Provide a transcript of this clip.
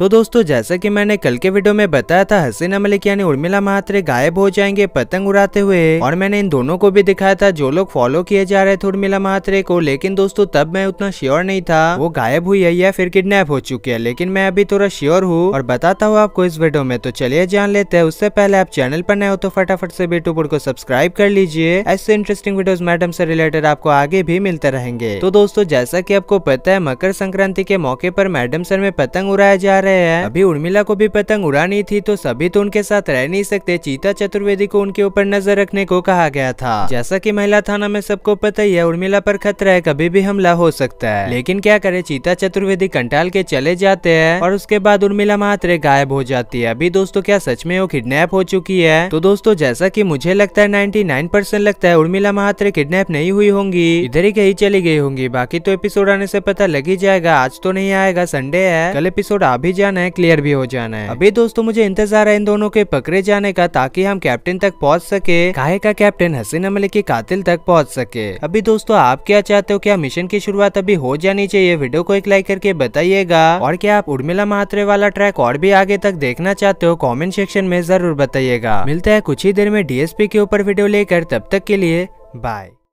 तो दोस्तों जैसा कि मैंने कल के वीडियो में बताया था हसीना मलिक यानी उर्मिला महात्रे गायब हो जाएंगे पतंग उड़ाते हुए और मैंने इन दोनों को भी दिखाया था जो लोग फॉलो किए जा रहे थे उर्मिला महात्रे को लेकिन दोस्तों तब मैं उतना श्योर नहीं था वो गायब हुई है या फिर किडनैप हो चुकी है लेकिन मैं अभी थोड़ा श्योर हूँ और बताता हूँ आपको इस वीडियो में तो चलिए जान लेते हैं उससे पहले आप चैनल पर नए हो तो फटाफट से बीटूपुर को सब्सक्राइब कर लीजिए ऐसे इंटरेस्टिंग वीडियो मैडम से रिलेटेड आपको आगे भी मिलते रहेंगे तो दोस्तों जैसा की आपको पता है मकर संक्रांति के मौके पर मैडम सर में पतंग उड़ाया जा रहा रहे हैं अभी उर्मिला को भी पतंग उड़ानी थी तो सभी तो उनके साथ रह नहीं सकते चीता चतुर्वेदी को उनके ऊपर नजर रखने को कहा गया था जैसा की महिला थाना में सबको पता ही है उर्मिला पर खतरा है कभी भी हमला हो सकता है लेकिन क्या करे चीता चतुर्वेदी कंटाल के चले जाते हैं और उसके बाद उर्मिला महात्रे गायब हो जाती है अभी दोस्तों क्या सच में वो किडनैप हो चुकी है तो दोस्तों जैसा की मुझे लगता है नाइन्टी लगता है उर्मिला महात्रे किडनेप नहीं हुई होंगी इधर ही कहीं चली गई होंगी बाकी तो एपिसोड आने से पता लग ही जाएगा आज तो नहीं आएगा संडे है कल एपिसोड आ भी जाना है क्लियर भी हो जाना है अभी दोस्तों मुझे इंतजार है इन दोनों के पकड़े जाने का ताकि हम कैप्टन तक पहुंच सके काहे का कैप्टन हसीना मलिक के कातिल तक पहुंच सके अभी दोस्तों आप क्या चाहते हो क्या मिशन की शुरुआत अभी हो जानी चाहिए वीडियो को एक लाइक करके बताइएगा और क्या आप उर्मिला महात्रे वाला ट्रैक और भी आगे तक देखना चाहते हो कॉमेंट सेक्शन में जरूर बताइएगा मिलता है कुछ ही देर में डीएसपी के ऊपर वीडियो लेकर तब तक के लिए बाय